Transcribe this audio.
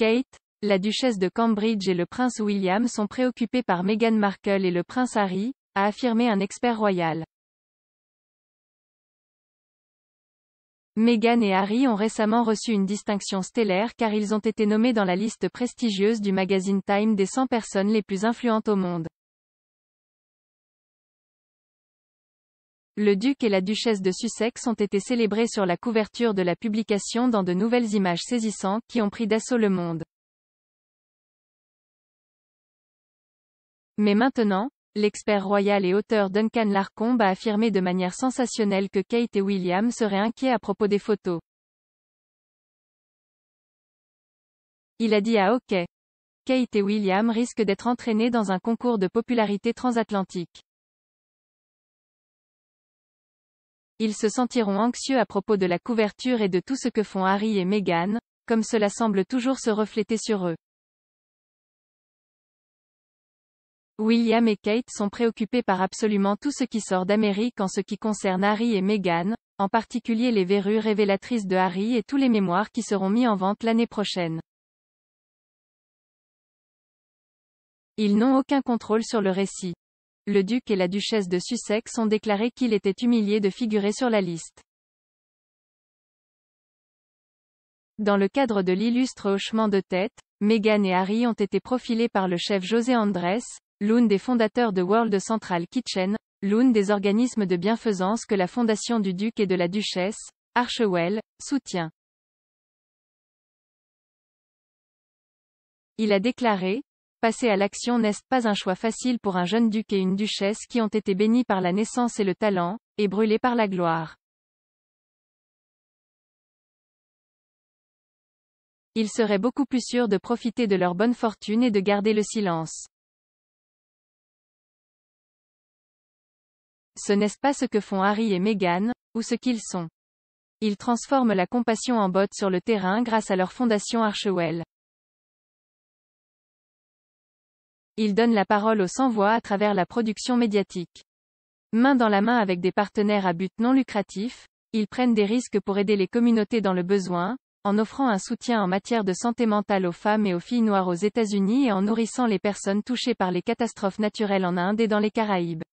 Kate, la duchesse de Cambridge et le prince William sont préoccupés par Meghan Markle et le prince Harry, a affirmé un expert royal. Meghan et Harry ont récemment reçu une distinction stellaire car ils ont été nommés dans la liste prestigieuse du magazine Time des 100 personnes les plus influentes au monde. Le duc et la duchesse de Sussex ont été célébrés sur la couverture de la publication dans de nouvelles images saisissantes qui ont pris d'assaut le monde. Mais maintenant, l'expert royal et auteur Duncan Larcombe a affirmé de manière sensationnelle que Kate et William seraient inquiets à propos des photos. Il a dit à OK. Kate et William risquent d'être entraînés dans un concours de popularité transatlantique. ils se sentiront anxieux à propos de la couverture et de tout ce que font Harry et Meghan, comme cela semble toujours se refléter sur eux. William et Kate sont préoccupés par absolument tout ce qui sort d'Amérique en ce qui concerne Harry et Meghan, en particulier les verrues révélatrices de Harry et tous les mémoires qui seront mis en vente l'année prochaine. Ils n'ont aucun contrôle sur le récit le duc et la duchesse de Sussex ont déclaré qu'il était humilié de figurer sur la liste. Dans le cadre de l'illustre hochement de tête, Meghan et Harry ont été profilés par le chef José Andrés, l'une des fondateurs de World Central Kitchen, l'une des organismes de bienfaisance que la fondation du duc et de la duchesse, Archewell, soutient. Il a déclaré, Passer à l'action n'est pas un choix facile pour un jeune duc et une duchesse qui ont été bénis par la naissance et le talent, et brûlés par la gloire. Ils seraient beaucoup plus sûrs de profiter de leur bonne fortune et de garder le silence. Ce n'est pas ce que font Harry et Meghan, ou ce qu'ils sont. Ils transforment la compassion en botte sur le terrain grâce à leur fondation Archewell. Ils donnent la parole aux sans-voix à travers la production médiatique. Main dans la main avec des partenaires à but non lucratif, ils prennent des risques pour aider les communautés dans le besoin, en offrant un soutien en matière de santé mentale aux femmes et aux filles noires aux États-Unis et en nourrissant les personnes touchées par les catastrophes naturelles en Inde et dans les Caraïbes.